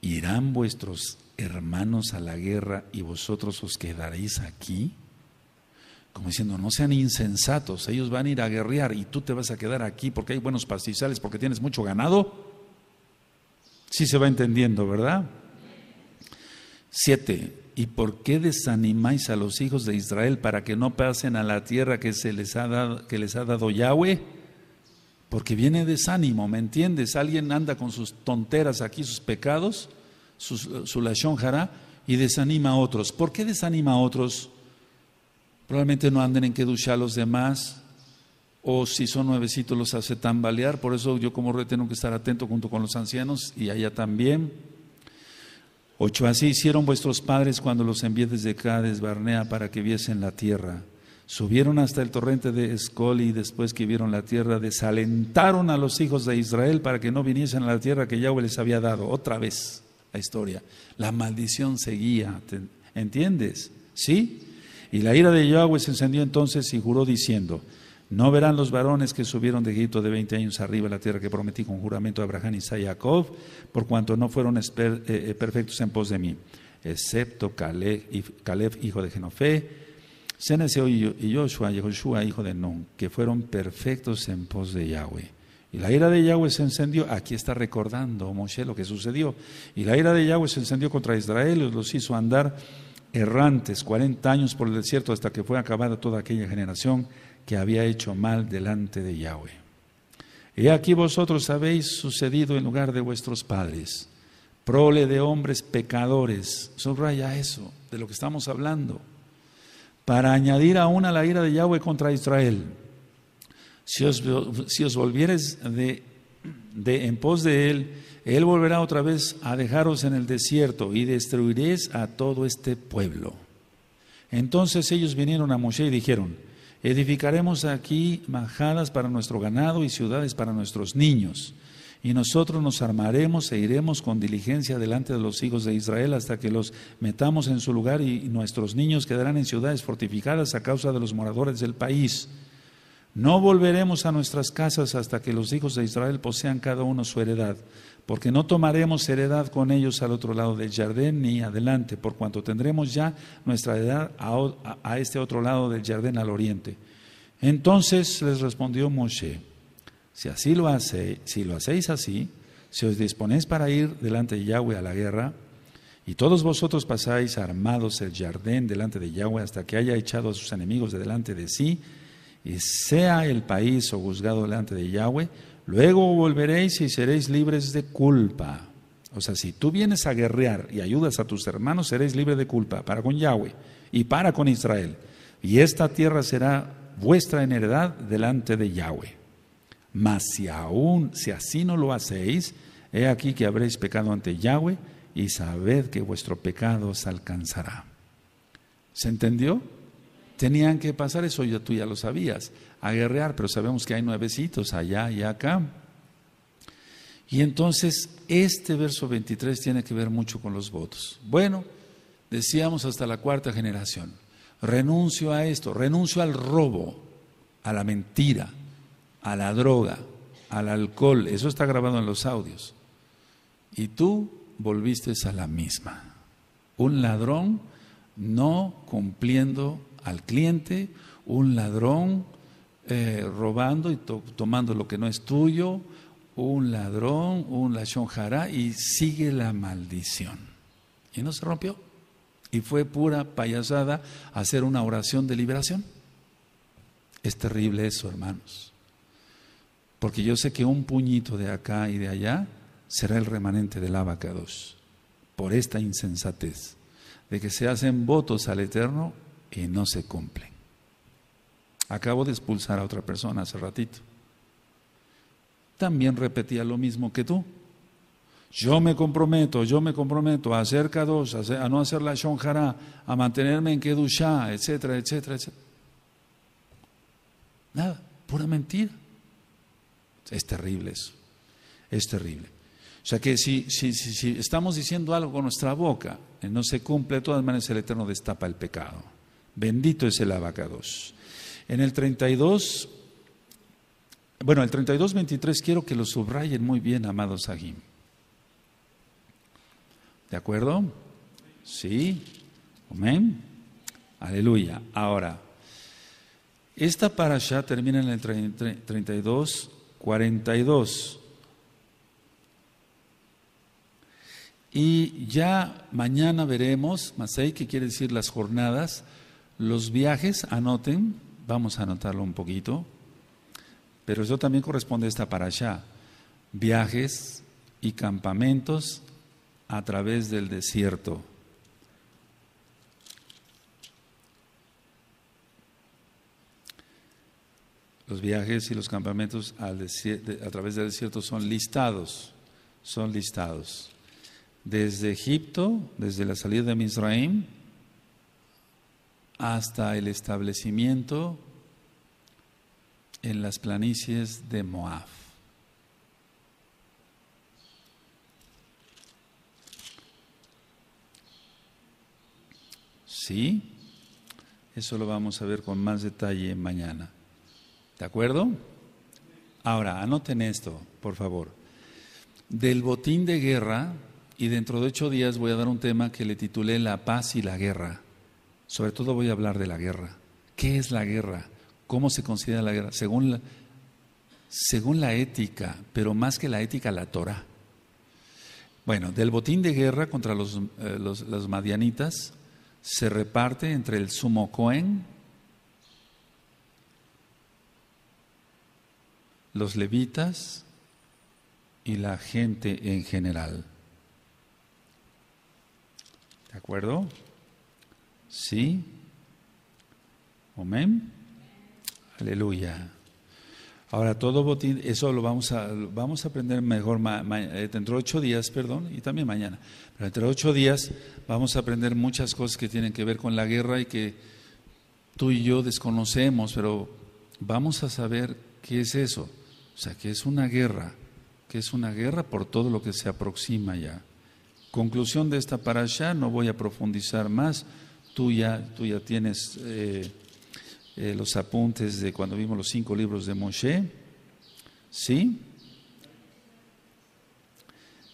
¿irán vuestros hermanos a la guerra y vosotros os quedaréis aquí? Como diciendo, no sean insensatos, ellos van a ir a guerrear y tú te vas a quedar aquí porque hay buenos pastizales, porque tienes mucho ganado. Sí se va entendiendo, ¿verdad? Siete. ¿Y por qué desanimáis a los hijos de Israel para que no pasen a la tierra que, se les, ha dado, que les ha dado Yahweh? Porque viene desánimo, ¿me entiendes? Alguien anda con sus tonteras aquí, sus pecados, eh, su, su jara y desanima a otros. ¿Por qué desanima a otros? Probablemente no anden en ducha los demás, o si son nuevecitos los hace tambalear. Por eso yo como rey tengo que estar atento junto con los ancianos y allá también. Ocho, así hicieron vuestros padres cuando los envié desde Cades Barnea para que viesen la tierra. Subieron hasta el torrente de Escoli y después que vieron la tierra, desalentaron a los hijos de Israel para que no viniesen a la tierra que Yahweh les había dado. Otra vez la historia. La maldición seguía. ¿Entiendes? ¿Sí? Y la ira de Yahweh se encendió entonces y juró diciendo, no verán los varones que subieron de Egipto de 20 años arriba a la tierra que prometí con juramento a Abraham, Isaac y Jacob, por cuanto no fueron eh, eh, perfectos en pos de mí, excepto Caleb, hijo de Genofe, Seneseo y Joshua, y hijo de Nun, que fueron perfectos en pos de Yahweh. Y la ira de Yahweh se encendió, aquí está recordando Moshe lo que sucedió, y la ira de Yahweh se encendió contra Israel, y los hizo andar errantes 40 años por el desierto hasta que fue acabada toda aquella generación que había hecho mal delante de Yahweh. He aquí vosotros habéis sucedido en lugar de vuestros padres, prole de hombres pecadores. Subraya eso, de lo que estamos hablando. Para añadir aún a la ira de Yahweh contra Israel. Si os, si volvieres de, de, en pos de él, él volverá otra vez a dejaros en el desierto y destruiréis a todo este pueblo. Entonces ellos vinieron a Moshe y dijeron, Edificaremos aquí majadas para nuestro ganado y ciudades para nuestros niños. Y nosotros nos armaremos e iremos con diligencia delante de los hijos de Israel hasta que los metamos en su lugar y nuestros niños quedarán en ciudades fortificadas a causa de los moradores del país. No volveremos a nuestras casas hasta que los hijos de Israel posean cada uno su heredad porque no tomaremos heredad con ellos al otro lado del jardín ni adelante, por cuanto tendremos ya nuestra heredad a, este otro lado del jardín al oriente. Entonces les respondió Moshe, si así lo si lo hacéis así, si os disponéis para ir delante de Yahweh a la guerra, y todos vosotros pasáis armados el jardín delante de Yahweh hasta que haya echado a sus enemigos delante de sí, y sea el país o juzgado delante de Yahweh, Luego volveréis y seréis libres de culpa. O sea, si tú vienes a guerrear y ayudas a tus hermanos, seréis libres de culpa para con Yahweh y para con Israel. Y esta tierra será vuestra en heredad delante de Yahweh. Mas si aún, si así no lo hacéis, he aquí que habréis pecado ante Yahweh y sabed que vuestro pecado se alcanzará. ¿Se entendió? Tenían que pasar eso, ya tú ya lo sabías a guerrear, pero sabemos que hay nuevecitos allá y acá. Y entonces este verso 23 tiene que ver mucho con los votos. Bueno, decíamos hasta la cuarta generación, renuncio a esto, renuncio al robo, a la mentira, a la droga, al alcohol, eso está grabado en los audios. Y tú volviste a la misma. Un ladrón no cumpliendo al cliente, un ladrón eh, robando y tomando lo que no es tuyo, un ladrón, un lachonjará, y sigue la maldición. Y no se rompió. Y fue pura payasada hacer una oración de liberación. Es terrible eso, hermanos. Porque yo sé que un puñito de acá y de allá será el remanente del dos. Por esta insensatez de que se hacen votos al Eterno y no se cumplen. Acabo de expulsar a otra persona hace ratito. También repetía lo mismo que tú. Yo me comprometo, yo me comprometo a hacer kadosh, a no hacer la shonjara, a mantenerme en kedusha, etcétera, etcétera, etcétera. Nada, pura mentira. Es terrible eso. Es terrible. O sea que si, si, estamos diciendo algo con nuestra boca, eh, no se cumple, de todas maneras el Eterno destapa el pecado. Bendito es el abacados. En el 32, bueno, el 32, 23 quiero que lo subrayen muy bien, amados Aquí ¿De acuerdo? Sí. Amén. Aleluya. Ahora, esta parasha termina en el 32, 42. Y ya mañana veremos, Masei, que quiere decir las jornadas, los viajes, anoten, Vamos a anotarlo un poquito. Pero eso también corresponde a esta allá Viajes y campamentos a través del desierto. Los viajes y los campamentos a través del desierto son listados, son listados. Desde Egipto, desde la salida de Misraim, hasta el establecimiento en las planicies de Moab. ¿Sí? Eso lo vamos a ver con más detalle mañana. ¿De acuerdo? Ahora, anoten esto, por favor. Del botín de guerra, y dentro de ocho días voy a dar un tema que le titulé La paz y la guerra. Sobre todo voy a hablar de la guerra. ¿Qué es la guerra? ¿Cómo se considera la guerra? Según la, ética, pero más que la ética, la Torah. Bueno, del botín de guerra contra eh, los, madianitas se reparte entre el sumo Cohen, los levitas y la gente en general. ¿De acuerdo? ¿Sí? Amén. Aleluya. Ahora, todo botín, eso lo vamos a, vamos a aprender mejor eh, dentro de ocho días, perdón, y también mañana. Pero entre ocho días vamos a aprender muchas cosas que tienen que ver con la guerra y que tú y yo desconocemos, pero vamos a saber qué es eso. O sea, que es una guerra, que es una guerra por todo lo que se aproxima ya. Conclusión de esta parasha, no voy a profundizar más tú ya tienes eh, eh, los apuntes de cuando vimos los cinco libros de Moshe, ¿sí?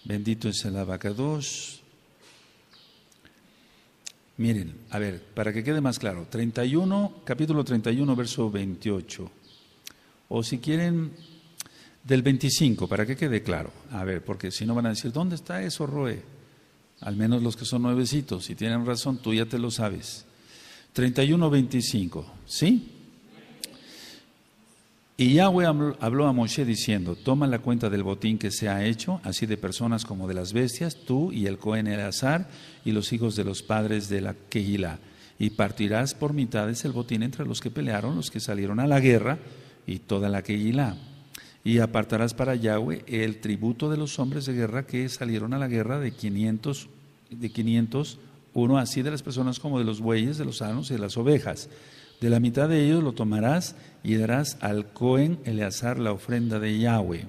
Bendito es el abacados. Miren, a ver, para que quede más claro, 31, capítulo 31, verso 28. O si quieren, del 25, para que quede claro. A ver, porque si no van a decir, ¿dónde está eso, Roe? al menos los que son nuevecitos, si tienen razón, tú ya te lo sabes. 31.25, ¿sí? Y Yahweh habló a Moshe diciendo, toma la cuenta del botín que se ha hecho, así de personas como de las bestias, tú y el Cohen azar y los hijos de los padres de la Keilah, y partirás por mitades el botín entre los que pelearon, los que salieron a la guerra y toda la Keilah. Y apartarás para Yahweh el tributo de los hombres de guerra que salieron a la guerra de 500, de 500 uno así de las personas como de los bueyes, de los asnos y de las ovejas. De la mitad de ellos lo tomarás y darás al Cohen Eleazar la ofrenda de Yahweh.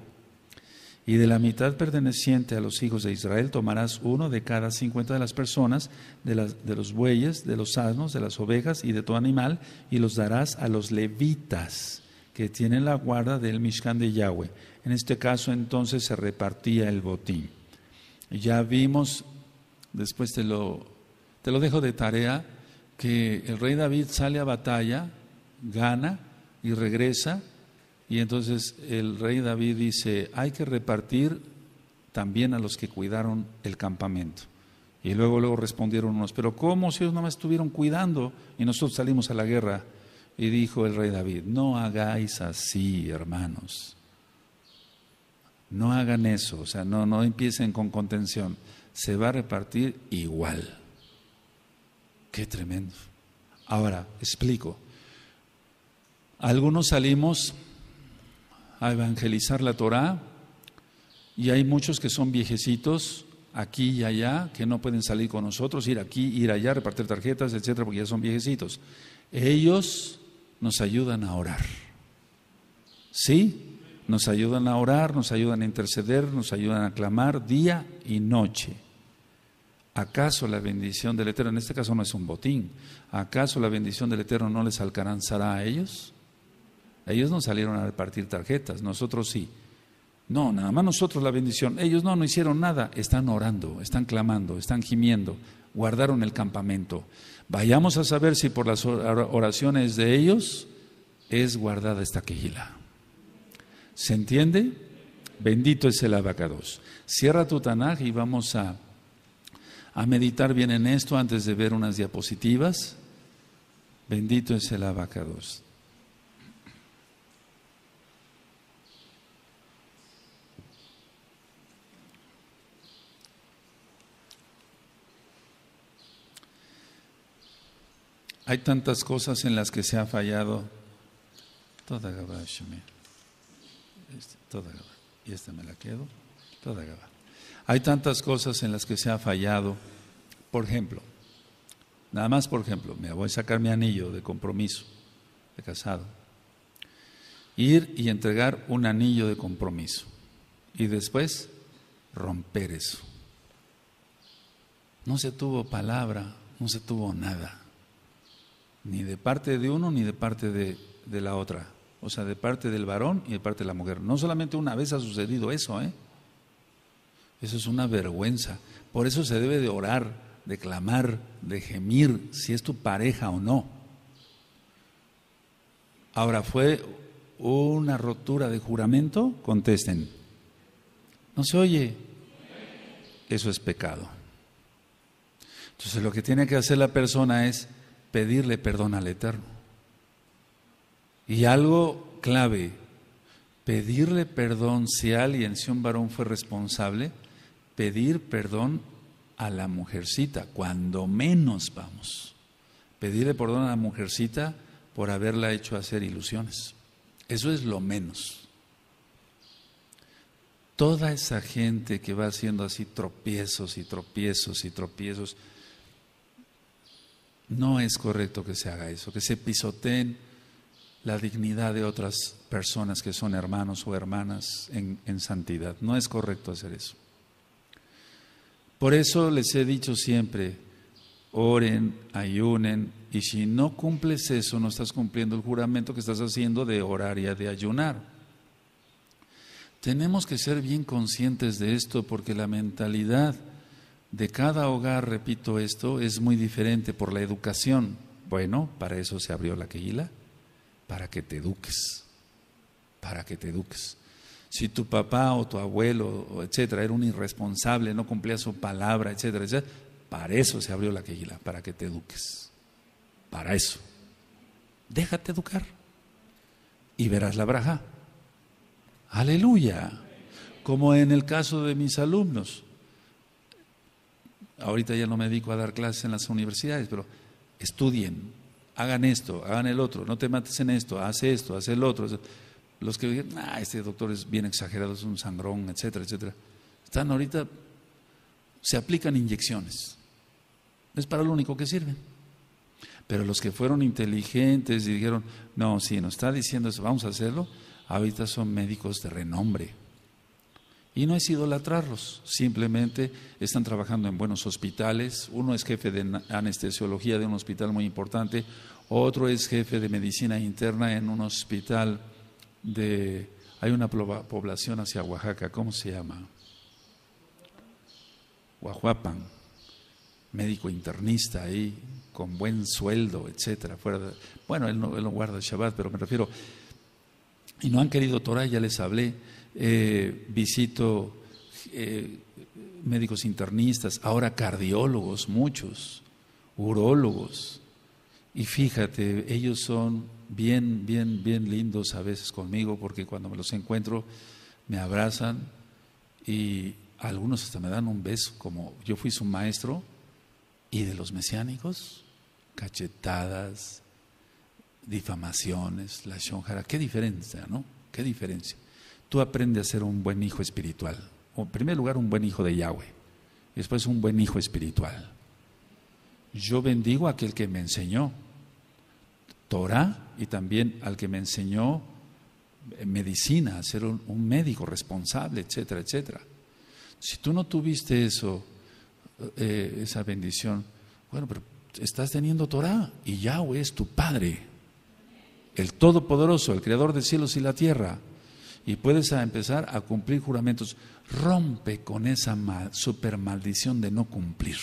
Y de la mitad perteneciente a los hijos de Israel tomarás uno de cada cincuenta de las personas, de, las, de los bueyes, de los asnos, de las ovejas y de todo animal, y los darás a los levitas que tienen la guarda del Mishkan de Yahweh. En este caso entonces se repartía el botín. Ya vimos, después te lo, te lo dejo de tarea, que el rey David sale a batalla, gana y regresa, y entonces el rey David dice, hay que repartir también a los que cuidaron el campamento. Y luego, luego respondieron unos, pero ¿cómo si ellos no me estuvieron cuidando y nosotros salimos a la guerra? Y dijo el rey David, no hagáis así, hermanos. No hagan eso, o sea, no, no empiecen con contención. Se va a repartir igual. Qué tremendo. Ahora, explico. Algunos salimos a evangelizar la Torá y hay muchos que son viejecitos aquí y allá que no pueden salir con nosotros, ir aquí, ir allá, repartir tarjetas, etcétera, porque ya son viejecitos. Ellos nos ayudan a orar. ¿Sí? Nos ayudan a orar, nos ayudan a interceder, nos ayudan a clamar día y noche. ¿Acaso la bendición del Eterno, en este caso no es un botín, ¿acaso la bendición del Eterno no les alcanzará a ellos? Ellos no salieron a repartir tarjetas, nosotros sí. No, nada más nosotros la bendición. Ellos no, no hicieron nada. Están orando, están clamando, están gimiendo, guardaron el campamento. Vayamos a saber si por las oraciones de ellos es guardada esta quejila. ¿Se entiende? Bendito es el abacados. Cierra tu Tanaj y vamos a, a meditar bien en esto antes de ver unas diapositivas. Bendito es el abacados. Hay tantas cosas en las que se ha fallado. Toda este, Toda Y esta me la quedo. Toda Hay tantas cosas en las que se ha fallado. Por ejemplo, nada más por ejemplo, me voy a sacar mi anillo de compromiso, de casado. Ir y entregar un anillo de compromiso. Y después romper eso. No se tuvo palabra, no se tuvo nada ni de parte de uno ni de parte de, la otra, o sea, de parte del varón y de parte de la mujer. No solamente una vez ha sucedido eso, ¿eh? Eso es una vergüenza. Por eso se debe de orar, de clamar, de gemir, si es tu pareja o no. Ahora, ¿fue una rotura de juramento? Contesten. No se oye. Eso es pecado. Entonces lo que tiene que hacer la persona es pedirle perdón al Eterno. Y algo clave, pedirle perdón si alguien, si un varón fue responsable, pedir perdón a la mujercita, cuando menos vamos. Pedirle perdón a la mujercita por haberla hecho hacer ilusiones. Eso es lo menos. Toda esa gente que va haciendo así tropiezos y tropiezos y tropiezos, no es correcto que se haga eso, que se pisoteen la dignidad de otras personas que son hermanos o hermanas en, en santidad. No es correcto hacer eso. Por eso les he dicho siempre, oren, ayunen, y si no cumples eso, no estás cumpliendo el juramento que estás haciendo de orar y de ayunar. Tenemos que ser bien conscientes de esto porque la mentalidad de cada hogar, repito esto, es muy diferente por la educación. Bueno, para eso se abrió la kegila, para que te eduques, para que te eduques. Si tu papá o tu abuelo, etcétera, era un irresponsable, no cumplía su palabra, etcétera, etcétera, para eso se abrió la Keila, para que te eduques. Para eso. Déjate educar y verás la braja. Aleluya. Como en el caso de mis alumnos, Ahorita ya no me dedico a dar clases en las universidades, pero estudien, hagan esto, hagan el otro, no te mates en esto, hace esto, hace el otro. Los que dicen, ah, este doctor es bien exagerado, es un sangrón, etcétera, etcétera. Están ahorita, se aplican inyecciones. Es para lo único que sirven. Pero los que fueron inteligentes y dijeron, no, si nos está diciendo eso, vamos a hacerlo, ahorita son médicos de renombre. Y no es idolatrarlos, simplemente están trabajando en buenos hospitales. Uno es jefe de anestesiología de un hospital muy importante, otro es jefe de medicina interna en un hospital de... Hay una población hacia Oaxaca, ¿cómo se llama? Oahuapan, médico internista ahí, con buen sueldo, etcétera. Fuera bueno, él no, él no guarda el Shabbat, pero me refiero... Y no han querido Torah, ya les hablé eh, visito eh, médicos internistas, ahora cardiólogos, muchos, urólogos. Y fíjate, ellos son bien, bien, bien lindos a veces conmigo porque cuando me los encuentro me abrazan y algunos hasta me dan un beso, como yo fui su maestro y de los mesiánicos, cachetadas, difamaciones, la shonjara, qué diferencia, ¿no? Qué diferencia tú aprende a ser un buen hijo espiritual. O en primer lugar, un buen hijo de Yahweh. después, un buen hijo espiritual. Yo bendigo a aquel que me enseñó Torah y también al que me enseñó eh, medicina, a ser un, médico responsable, etcétera, etcétera. Si tú no tuviste eso, eh, eh, esa bendición, bueno, pero estás teniendo Torah y Yahweh es tu Padre, el Todopoderoso, el Creador de cielos y la tierra y puedes empezar a cumplir juramentos. Rompe con esa super maldición de no cumplir.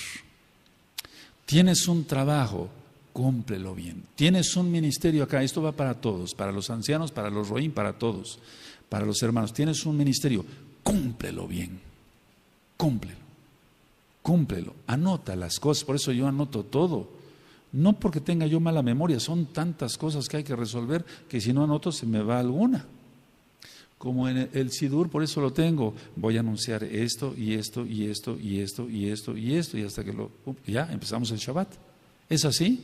Tienes un trabajo, cúmplelo bien. Tienes un ministerio acá, esto va para todos, para los ancianos, para los roín, para todos, para los hermanos. Tienes un ministerio, cúmplelo bien. Cúmplelo. Cúmplelo. Anota las cosas, por eso yo anoto todo. No porque tenga yo mala memoria, son tantas cosas que hay que resolver que si no anoto se me va alguna como en el Sidur, por eso lo tengo. Voy a anunciar esto y esto y esto y esto y esto y esto y hasta que lo... Uh, ya, empezamos el Shabbat. ¿Es así?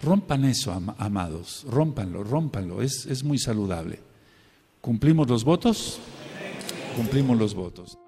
Rompan eso, amados. Rompanlo, rompanlo. Es, es muy saludable. ¿Cumplimos los votos? Cumplimos los votos.